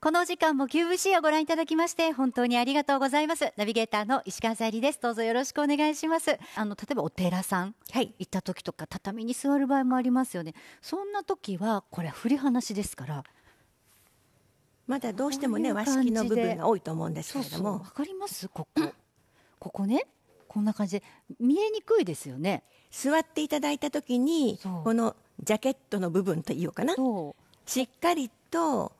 この時間も QVC をご覧いただきまして本当にありがとうございますナビゲーターの石川さゆりですどうぞよろしくお願いしますあの例えばお寺さん、はい、行った時とか畳に座る場合もありますよねそんな時はこれ振り話ですからまだどうしてもね和式の部分が多いと思うんですけれどもわかりますここここねこんな感じで見えにくいですよね座っていただいた時にこのジャケットの部分というかなしっかりと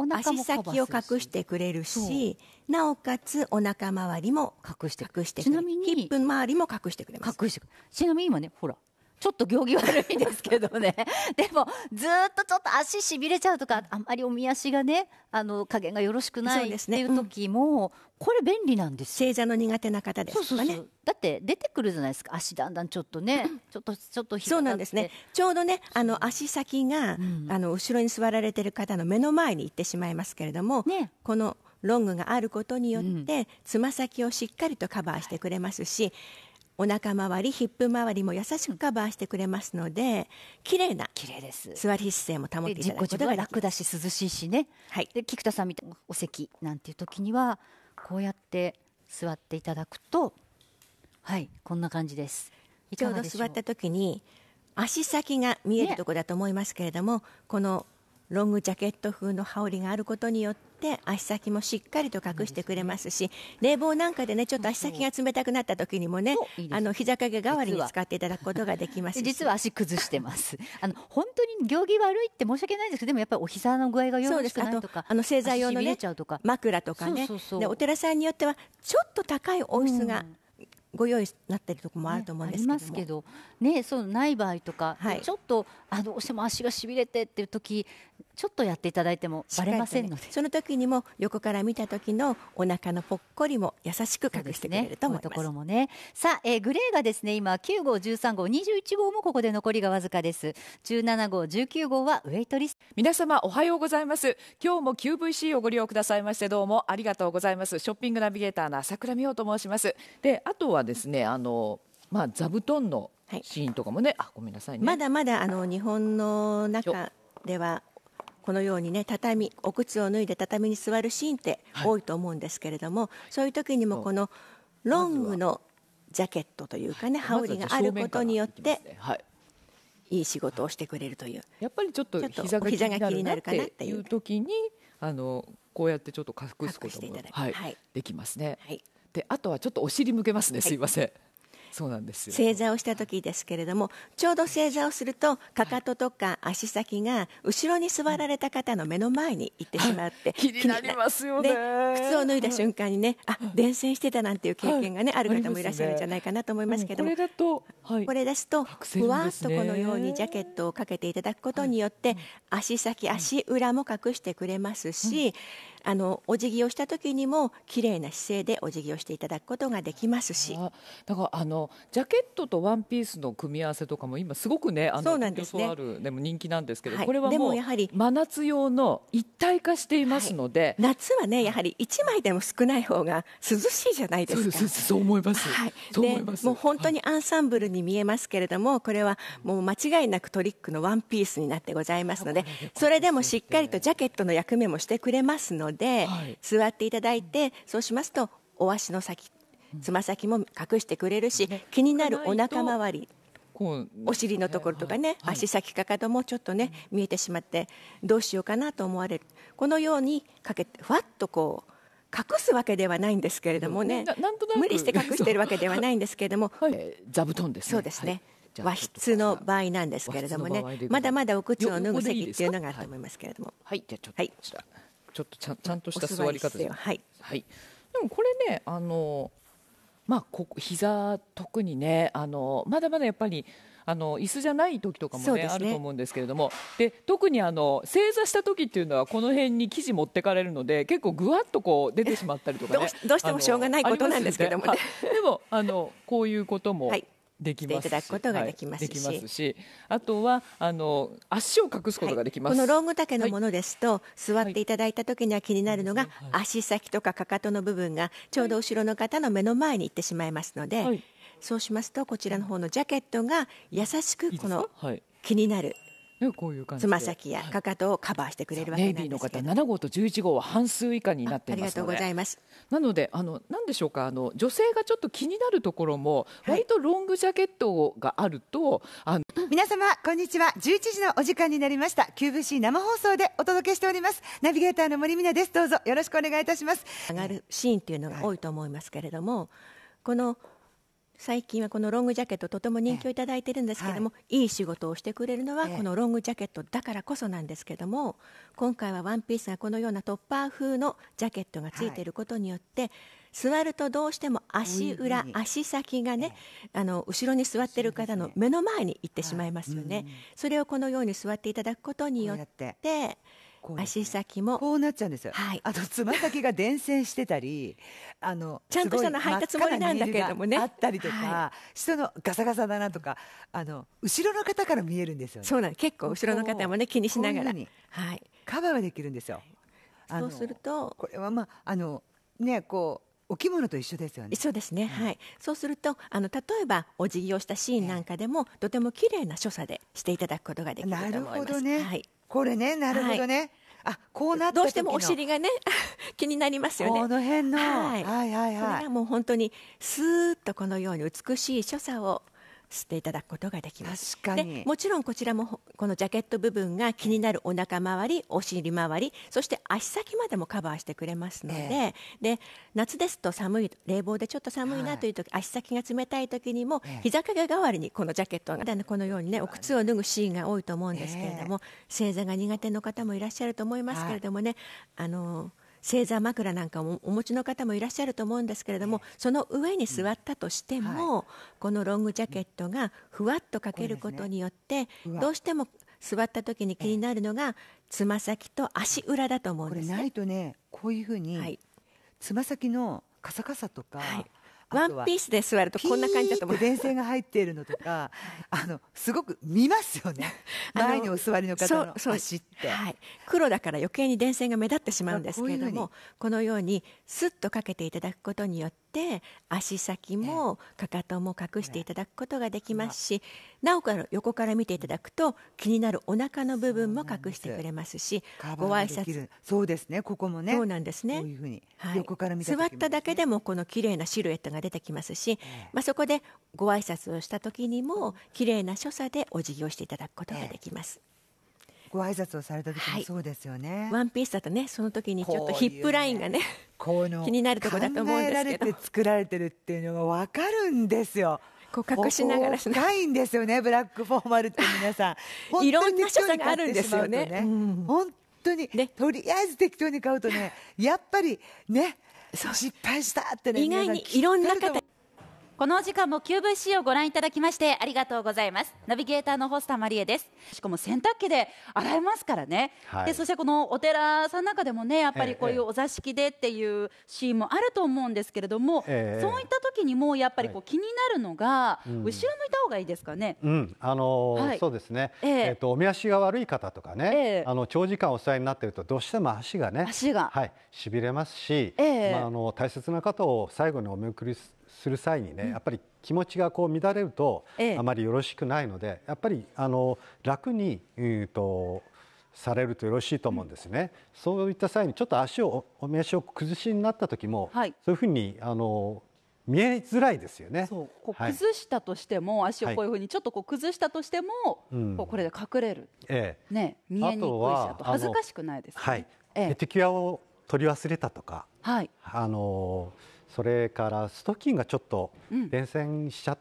お腹足先を隠してくれるしなおかつお腹周りも隠してくれるちなみにヒップ周りも隠してくれます隠してちなみに今ねほらちょっと行儀悪いですけどね でもずっとちょっと足しびれちゃうとかあんまりおみ足がねあの加減がよろしくないっていう時もこれ便利なんです正座の苦手な方ですかねだって出てくるじゃないですか足だんだんちょっとね、ちょっとちょっとそうなんですねちょうどねあの足先が、うん、あの後ろに座られてる方の目の前に行ってしまいますけれども、ね、このロングがあることによってつま先をしっかりとカバーしてくれますし、うんお腹周りヒップ周りも優しくカバーしてくれますので綺麗な綺麗です座り姿勢も保っていただくことが楽だし涼しいしね、はい、で菊田さんみたいなお席なんていう時にはこうやって座っていただくとはいこんな感じですちょうど座った時に足先が見えるところだと思いますけれども、ね、このロングジャケット風の羽織があることによって足先もしっかりと隠してくれますし冷房なんかでねちょっと足先が冷たくなった時にもねあの膝掛け代わりに使っていただくことができます 実は足崩してます あの本当に行儀悪いって申し訳ないんですけどでもやっぱりお膝の具合がよろしくないとかあの製材用のね枕とかねお寺さんによってはちょっと高い音質が、ご用意なってるとこもあると思うんですけど、ね、けど、ね、そうない場合とか、はい、ちょっとあどうしても足がしびれてっていう時ちょっとやっていただいてもバレませんので、ね、その時にも横から見た時のお腹のぽっこりも優しく隠してくれると思います、ね、ところもねさあ、えー、グレーがですね今9号13号21号もここで残りがわずかです17号19号はウェイトリス皆様おはようございます今日も QVC をご利用くださいましてどうもありがとうございますショッピングナビゲーターの朝倉美穂と申しますであとはですねあのまあ座布団のシーンとかもね、はい、あごめんなさいねまだまだあの日本の中ではこのようにね畳お靴を脱いで畳に座るシーンって多いと思うんですけれども、はい、そういう時にもこのロングのジャケットというかね、羽織があることによって、いい仕事をしてくれるというやっぱりちょっと膝が気になるかなっていう時にあのこうやってちょっと隠すことも、はい、できますね。はい、であとはちょっとお尻向けますねすいません。そうなんですよ正座をした時ですけれどもちょうど正座をするとかかととか足先が後ろに座られた方の目の前に行ってしまって、気になりますよね靴を脱いだ瞬間にね、あ伝染してたなんていう経験がね、ある方もいらっしゃるんじゃないかなと思いますけども、これだと、これですとふわっとこのようにジャケットをかけていただくことによって、足先足裏も隠してくれますし、あのお辞儀をした時にも綺麗な姿勢でお辞儀をしていただくことができますしだからあのジャケットとワンピースの組み合わせとかも今すごくねあのそうなんですねあるでも人気なんですけど、はい、これはでもやはり真夏用の一体化していますので、はい、夏はねやはり1枚でも少ない方が涼しいじゃないですかそう思います、はい、そう思いますもう本当にアンサンブルに見えますけれども、これはもう間違いなくトリックのワンピースになってございますのでそれでもしっかりとジャケットの役目もしてくれますのでので、はい、座っていただいてそうしますとお足の先つま先も隠してくれるし、うん、気になるお腹周りお尻のところとかね、はい、足先かかともちょっとね、見えてしまってどうしようかなと思われるこのようにかけてふわっとこう隠すわけではないんですけれどもね無理して隠してるわけではないんですけれども、はい、座布団ですねそうですね、和室の場合なんですけれどもねまだまだお靴を脱ぐ席っていうのがあると思いますけれどもはい、じゃあちょっと、はいちょっとちゃちゃんとした座り方です、はい、はい、でもこれねあのまあここ膝特にねあのまだまだやっぱりあの椅子じゃない時とかもね、ねあると思うんですけれどもで特にあの正座した時っていうのはこの辺に生地持ってかれるので結構ぐわっとこう出てしまったりとかねどうしてもしょうがないことなんですけども、ね、でもあのこういうことも、はいできていただくことができますしはい、すしあとはあの足を隠すことができます、はい、このロング丈のものですと、はい、座っていただいた時には気になるのが、足先とかかかとの部分がちょうど後ろの方の目の前に行ってしまいますので、そうしますとこちらの方のジャケットが優しくこの気になる。ね、こういう感じつま先やかかとをカバーしてくれるわけなんですけど、はい、ネイビーの方7号と11号は半数以下になっていますのでありがとうございますなのであの何でしょうかあの女性がちょっと気になるところも、はい、割とロングジャケットがあるとあの皆様こんにちは11時のお時間になりました QVC 生放送でお届けしておりますナビゲーターの森美奈ですどうぞよろしくお願いいたします上がるシーンっていうのが多いと思いますけれども、はい、この最近はこのロングジャケットとても人気を頂いてるんですけども、い、い仕事をしてくれるのはこのロングジャケットだからこそなんですけども今回はワンピースがこのようなトッパー風のジャケットがついてることによって、座るとどうしても足裏、足先がね、あの後ろに座ってる方の目の前に行ってしまいますよね。それをこのように座っていただくことによって、足先もこうなっちゃうんですよ、はい、あとつま先が伝染してたり あのちゃんとしたの履いたつもりなんだけれどもねあったりとか、はい、人のガサガサだなとかあの後ろの方から見えるんですよねそうなん結構後ろの方もね気にしながらはい、カバーはできるんですよ、はい、そうするとこれはまああのねこうお着物と一緒ですよね。そうですね。はい。そうすると、あの例えばお辞儀をしたシーンなんかでも、とても綺麗な所作でしていただくことができると思います。なるほどね。はい。これね、なるほどね。あこうなどうしてもお尻がね 気になりますよね。この辺の、はい、はいはいはい。それがもう本当にスーッとこのように美しい所作を吸っていただくことができますでもちろんこちらもこのジャケット部分が気になるお腹周りお尻周りそして足先までもカバーしてくれますのでえー、で夏ですと寒い冷房でちょっと寒いなという時、はい、足先が冷たい時にも、えー、膝掛け代わりにこのジャケットがこのようにねお靴を脱ぐシーンが多いと思うんですけれども、えー、正座が苦手の方もいらっしゃると思いますけれどもね、はい、あの星座枕なんかもお持ちの方もいらっしゃると思うんですけれどもその上に座ったとしても、はい、このロングジャケットがふわっとかけることによって、ね、どうしても座った時に気になるのがつま先と足裏だと思うんです、ね、これないとねこういうふうに、はい、つま先のカサカサとか、はいワンピースで座るとこんな感じだと思う。電線が入っているのとか、あのすごく見ますよね。前にお座りの方の足って、はい、黒だから余計に電線が目立ってしまうんですけれども、このようにスッとかけていただくことによって、足先もかかとも隠していただくことができますし、なおから横から見ていただくと気になるお腹の部分も隠してくれますし、ご挨拶そうですね、ここもね。そうなんですね。こういうふうに、はい、横から見た座っただけでもこの綺麗なシルエットが出てきますし、まあ、そこでご挨拶をした時にも綺麗な所作でお辞儀をしていただくことができます。ご挨拶をされた時もそうですよね、はい、ワンピースだとねその時にちょっとヒップラインがね、ね、気になるとこだと思うんですけど作られてるっていうのが分かるんですよこう隠しながら深いんですよねブラックフォーマルって皆さんいろんな所作があるんですよね、うん、本当に、ね、とりあえず適当に買うとねやっぱりね失敗したってね意外にいろんな方この時間も QVC をご覧いただきましてありがとうございますナビゲーターのホスタマリエですしかも洗濯機で洗えますからね、はい、でそしてこのお寺さんの中でもねやっぱりこういうお座敷でっていうシーンもあると思うんですけれども、ええ、そういった時にもやっぱりこう気になるのが、後ろ向いた方がいいですかね、うん、うん、あのーはい、そうですね、えええっとお目足が悪い方とかね、え、え、あの長時間お座りになっているとどうしても足がね足が、はい、しびれますし、ええ、まあ、あの大切な方を最後にお見送りすする際にね、やっぱり気持ちがこう乱れると、あまりよろしくないので、やっぱりあの楽に、えーと、されるとよろしいと思うんですね、うん、そういった際にちょっと足をお名刺を崩しになった時も、はい、そういうふうにあの見えづらいですよね崩したとしても、はい、足をこういうふうにちょっとこう崩したとしても、うん、これで隠れる、ええ、ね、見えにくいしあと恥ずかしくないですね。はいええ、手を取り忘れたとか、はい、あのーそれからストッキングがちょっと伝染しちゃっ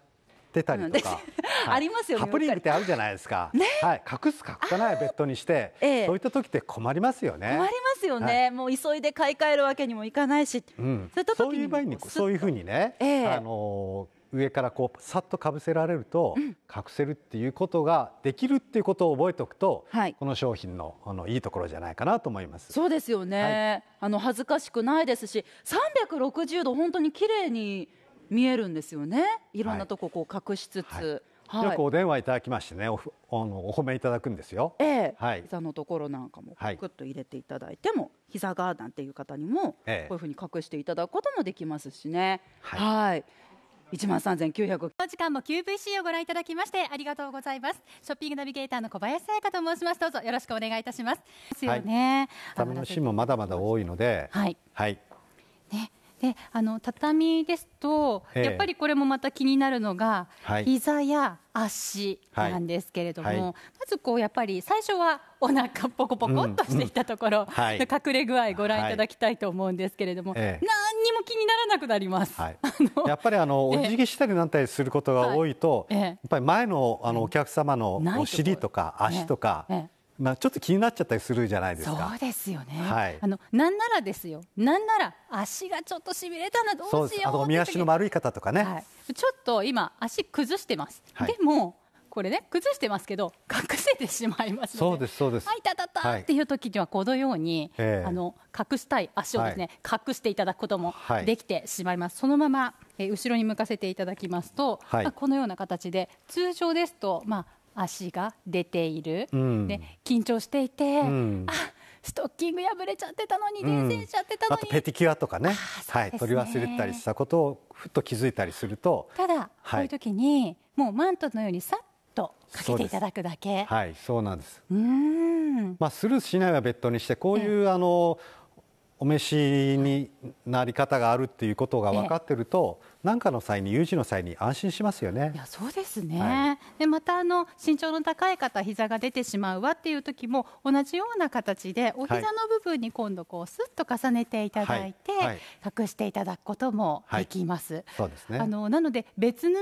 てたりとか、うん、ありますよねハプニングってあるじゃないですか、ね、はい、隠す隠さないベッドにして、ええ、そういった時って困りますよね困りますよね、はい、もう急いで買い替えるわけにもいかないし、うん、そういう場合にそういうふうにね、ええ、あのー上からこうさっとかぶせられると、隠せるっていうことができるっていうことを覚えておくと、はい、この商品のあのいいところじゃないかなと思いますそうですよね、はい、あの恥ずかしくないですし360度本当に綺麗に見えるんですよねいろんなとここう隠しつつ、はい、よくお電話いただきましてねおあのお褒めいただくんですよ、ええはい、膝のところなんかもグっと入れていただいても、はい、膝がなんていう方にもこういうふうに隠していただくこともできますしね。はい、はい1万3900時間も QVC をご覧いただきましてありがとうございますショッピングナビゲーターの小林彩香と申しますどうぞよろしくお願いいたします、ですよね畳の芯もまだまだ多いのではい、はいねであの畳ですと、えー、やっぱりこれもまた気になるのが、はい、膝や足なんですけれども、はいはい、まずこうやっぱり最初はお腹ポコポコっとしていたところはい、隠れ具合ご覧いただきたいと思うんですけれども、えー、何も気にならなくなります。はい、やっぱりあのお辞儀したりなんたりすることが多いと、やっぱり前のあのお客様のお尻とか足とか。まあ、ちょっと気になっちゃったりするじゃないですか。そうですよね。はい、あの、なんならですよ。なんなら、足がちょっとしびれたな、どうしようあと、見足の丸い方とかね、はい、ちょっと今、足崩してます。はい、でも、これね崩してますけど隠せてしまいますそうですそうですあいたたたっていう時にはこのように、えー、あの隠したい足をですね、はい、隠していただくこともできてしまいます、はい、そのまま、えー、後ろに向かせていただきますと、はい、まあ、このような形で通常ですとまあ足が出ている、うん、で緊張していて、うん、あストッキング破れちゃってたのに、伝染しちゃってたのに、うん、ペティキュアとかね、ね、はい、取り忘れたりしたことをふっと気づいたりするとただ、はい、こういう時にもうマントのようにさっとかけていただくだけはいそうなんですうんまあスするしないは別途にしてこういうあのお召しになり方があるっていうことが分かってるとなんかの際に有事の際に安心しますよね。いやそうですね。はい、でまたあの身長の高い方膝が出てしまうわっていう時も同じような形でお膝の部分に今度こうスッと重ねていただいて、隠していただくこともできます。そうですね。あのなので別布をね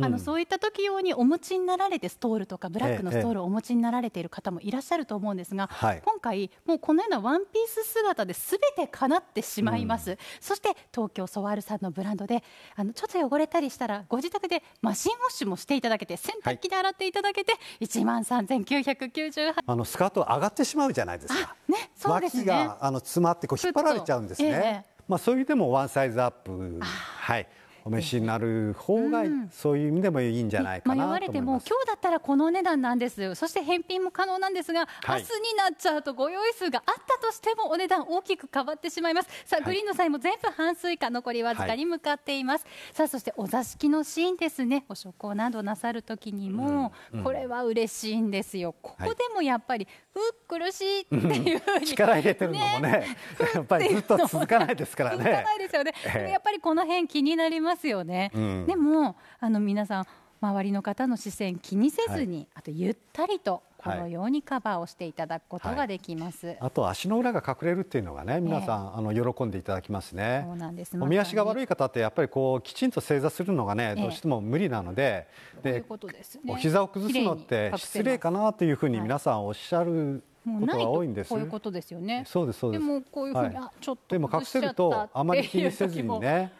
あの、そういった時用にお持ちになられてストールとかブラックのストールをお持ちになられている方もいらっしゃると思うんですが、今回もうこのようなワンピース姿で全て叶ってしまいます。うん、そして東京ソワールさんのブランドであのちょっと汚れたりしたらご自宅でマシンウォッシュもしていただけて洗濯機で洗っていただけて1万3998あのスカート上がってしまうじゃないですか。ね、そうですね。があの詰まってこう引っ張られちゃうんですね。ええ、まあそういうでもワンサイズアップはい。お召しになる方が、そういう意味でもいいんじゃないかなと迷われても今日だったらこのお値段なんですそして返品も可能なんですが、明日になっちゃうとご用意数があったとしてもお値段大きく変わってしまいますさあグリーンの際も全部半数以下残りわずかに向かっています、はい、さあそしてお座敷のシーンですねお食行などなさる時にも、これは嬉しいんですよここでもやっぱり、ふっ苦しいっていうふうに 力入れてるのもねやっぱりずっと続かないですからね 続かないですよね、えー、やっぱりこの辺気になりますますよね、うん、でもあの皆さん周りの方の視線気にせずに、はい、あとゆったりとこのようにカバーをしていただくことができます、はい、あと足の裏が隠れるっていうのがね皆さん、えー、あの喜んでいただきますねそうなんですお見足が悪い方ってやっぱりこうきちんと正座するのがね、どうしても無理なのででううで、ね、お膝を崩すのって失礼かなというふうに皆さんおっしゃる、もうないとこういうことですよね。そうですそうです。でもこういうふうに、はい、ちょっとでも隠せるとあまり気にせずにね。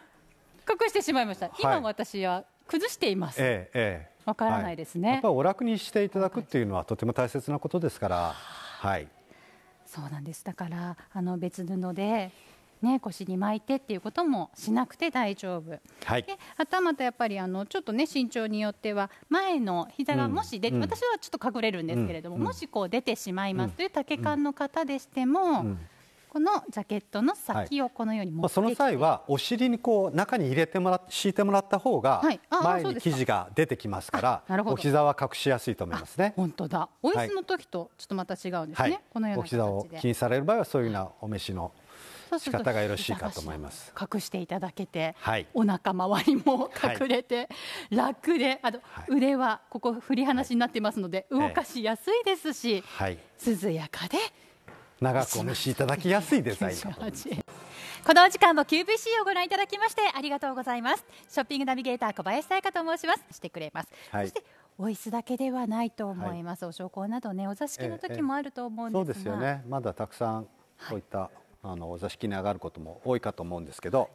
隠してしまいました。今私は崩しています。ええええ、わからないですね、やっぱお楽にしていただくっていうのはとても大切なことですから。はい。そうなんです。だからあの別布で。ね、腰に巻いてっていうこともしなくて大丈夫、はい、で頭とやっぱりあのちょっとね身長によっては前の膝がもし出て、うん、私はちょっと隠れるんですけれども、うん、もしこう出てしまいますという丈感の方でしても、うんこのジャケットの先をこのように持ってきて、はい、その際はお尻にこう中に入れてもら敷いてもらった方が前に生地が出てきますから、はい、お膝は隠しやすいと思いますね本当だお椅子の時とちょっとまた違うんですね、はい、このようなお膝を気にされる場合はそういうようなお召しの仕方がよろしいかと思います隠していただけて、はい、お腹周りも隠れて、楽であと、腕はここ振り離しになってますので、動かしやすいですし、涼やかで長くお召しいただきやすいデザインこのお時間も QBC をご覧いただきましてありがとうございますショッピングナビゲーター小林彩香と申しますしてくれます、はい、そしてお椅子だけではないと思います、はい、お焼香などねお座敷の時もあると思うんそうですよねまだたくさんこういった、はい、あのお座敷に上がることも多いかと思うんですけど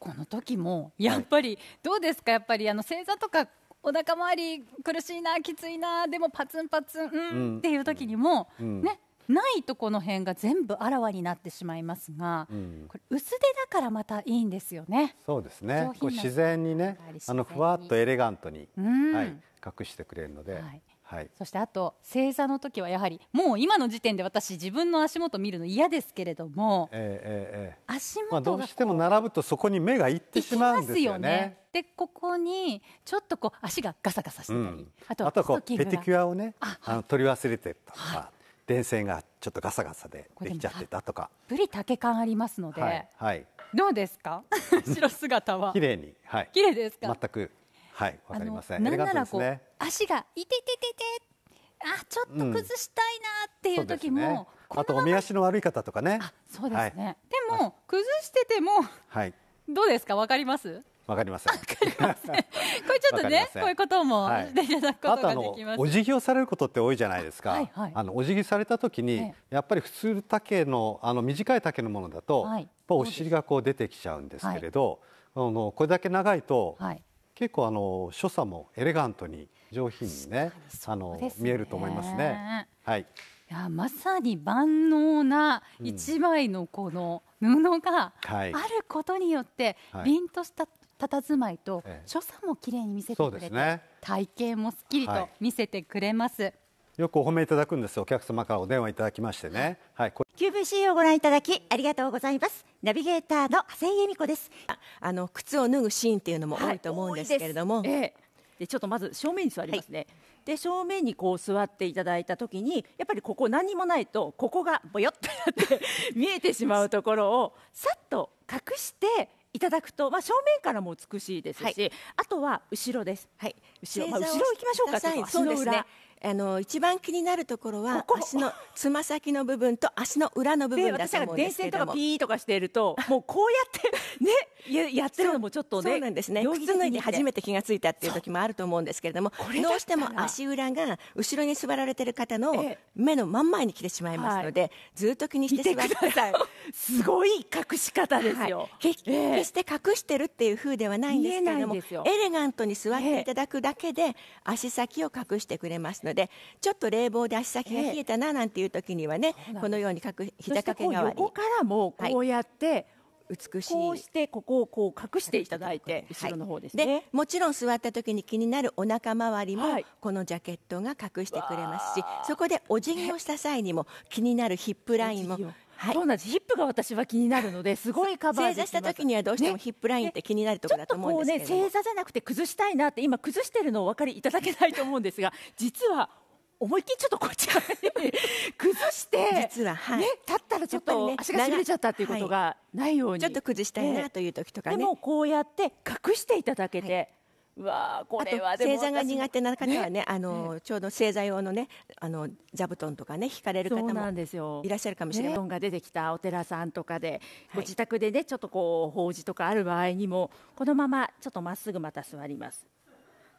この時もやっぱり、どうですかやっぱりあの正座とかお腹周り苦しいなきついなでもパツンパツン、うん、っていう時にも、うん、ねないとこの辺が全部あらわになってしまいますが、うん、これ薄手だからまたいいんですよね。そうですね。こう自然にね、あのふわっとエレガントに、うん、はい、隠してくれるので。はいはい、そしてあと正座の時はやはりもう今の時点で私自分の足元見るの嫌ですけれども、えええ足元が、まあ、どうしても並ぶとそこに目がいってしまうんですよね。ねでここにちょっとこう足がガサガサしてたり、うん、あとはこうペティキュアをねあの取り忘れてとか、はい電線がちょっとガサガサでできちゃってたとかぶり丈感ありますので、はい、はい、どうですか 白姿は綺麗に、はい、綺麗ですか全くはいわかりませんなんならこう、ね、足がいててててあちょっと崩したいなっていう時も、うんね、あとお目足の悪い方とかねそうですね、はい、でも崩してても、はい、どうですかわかりますわかりません。これちょっとね、こういうことも、はい、いたとがでます。お辞儀をされることって多いじゃないですか。はいはい、あのお辞儀された時に、ええ、やっぱり普通丈のあの短い丈のものだと、はい、お尻がこう出てきちゃうんですけれど、はい、あのこれだけ長いと、はい、結構あの所作もエレガントに上品にね、ねあの見えると思いますね。はい。いやまさに万能な一枚のこの布があることによって、うんはい、凛とした佇まいと所作も綺麗に見せてくれて、ね、体型もすっきりと見せてくれます、はい、よくお褒めいただくんですお客様からお電話いただきましてね、はい、QVC をご覧いただきありがとうございますナビゲーターの長谷恵美子ですあの靴を脱ぐシーンっていうのも多いと思うんですけれども、はい、ええでちょっとまず正面に座りますね、はい、で正面にこう座っていただいたときにやっぱりここ何もないとここがぼよっとなって 見えてしまうところをさっと隠していただくと、まあ、正面からも美しいですし、はい、あとは後ろです、はい、後ろ、まあ、後ろ行きましょうかそうですあの一番気になるところは足のつま先の部分と足の裏の部分だと思うんですけども。電線とかピーとかしているともうこうやってねやってるのもちょっとね。そうなんですね。靴脱いで初めて気がついたっていう時もあると思うんですけれども、れどうしても足裏が後ろに座られてる方の目の真ん前に来てしまいますので、はい、ずっと気にして座ってください。すごい隠し方ですよ、はい、決して隠してるっていう風ではないんですけれども、エレガントに座っていただくだけで足先を隠してくれますので。のでちょっと冷房で足先が冷えたななんていう時にはね、このようにかく膝掛け代わりこからもこうやって、はい、美しいこうしてここをこう隠していただいて後ろの方ですね、はい、もちろん座った時に気になるお腹周りもこのジャケットが隠してくれますし、そこでお辞儀をした際にも気になるヒップラインもはい、そうなんですヒップが私は気になるので すごいカバー正座した時にはどうしてもヒップラインって気になるところだと思うんですけど、ね、ね、正座じゃなくて崩したいなって今崩してるのお分かりいただけないと思うんですが実は思いっきりちょっとこっちらに 崩して実は、はい、ね、立ったらちょっと足がしびれちゃったっていうことがないように、はい、ちょっと崩したいなという時とかねでもこうやって隠していただけて、はいわこれは正座が苦手な方はね、ね、あの、ね、ちょうど星座用のねあの座布団とかね引かれる方もいらっしゃるかもしれない。ね、が出てきたお寺さんとかで、はい、ご自宅でねちょっとこう法事とかある場合にもこのままちょっとまっすぐまた座ります。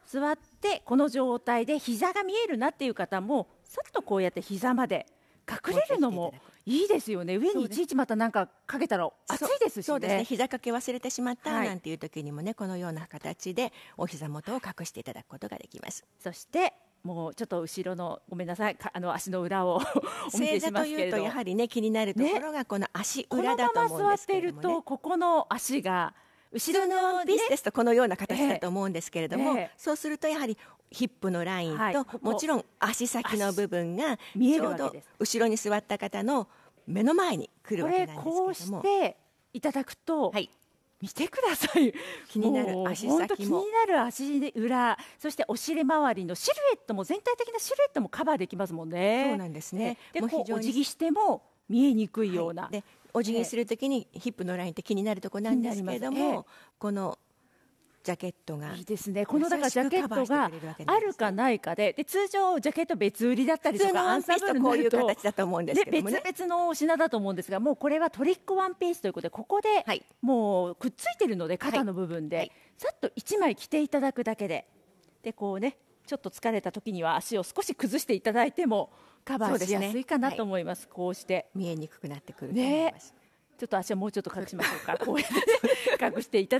座ってこの状態で膝が見えるなっていう方もさっとこうやって膝まで隠れるのもいいですよね上にいちいちまたなんかかけたら暑いですしねそうですね膝掛け忘れてしまったなんていう時にもね、はい、このような形でお膝元を隠していただくことができますそしてもうちょっと後ろのごめんなさい あの足の裏を お見正座というとやはりね気になるところがこの足裏だと思うんですけども、ね、このまま座っているとここの足が後ろのビスですとこのような形だと思うんですけれども、そうするとやはりヒップのラインと、はい、もちろん足先の部分が見える後ろに座った方の目の前に来るわけなんですけどもこうしていただくと、はい、見てください気になる足先気になる足裏そしてお尻周りのシルエットも全体的なシルエットもカバーできますもんねそうなんですねでもうお辞儀しても見えにくいような、はい、でお辞儀するときにヒップのラインって気になるとこなんですけれども、えー、このジャケットがいいですねこのだからジャケットがあるかないかでで通常ジャケット別売りだったりとかアンサンブルこういう形だと思うんですけど、ね、別々の品だと思うんですがもうこれはトリックワンピースということでここでもうくっついてるので肩の部分で、さっと1枚着ていただくだけででこうねちょっと疲れた時には足を少し崩していただいてもカバーしやすいかなと思います、ねはい、こうして見えにくくなってくると思います、ちょっと足をもうちょっと隠しましょうかこうやって 隠していただ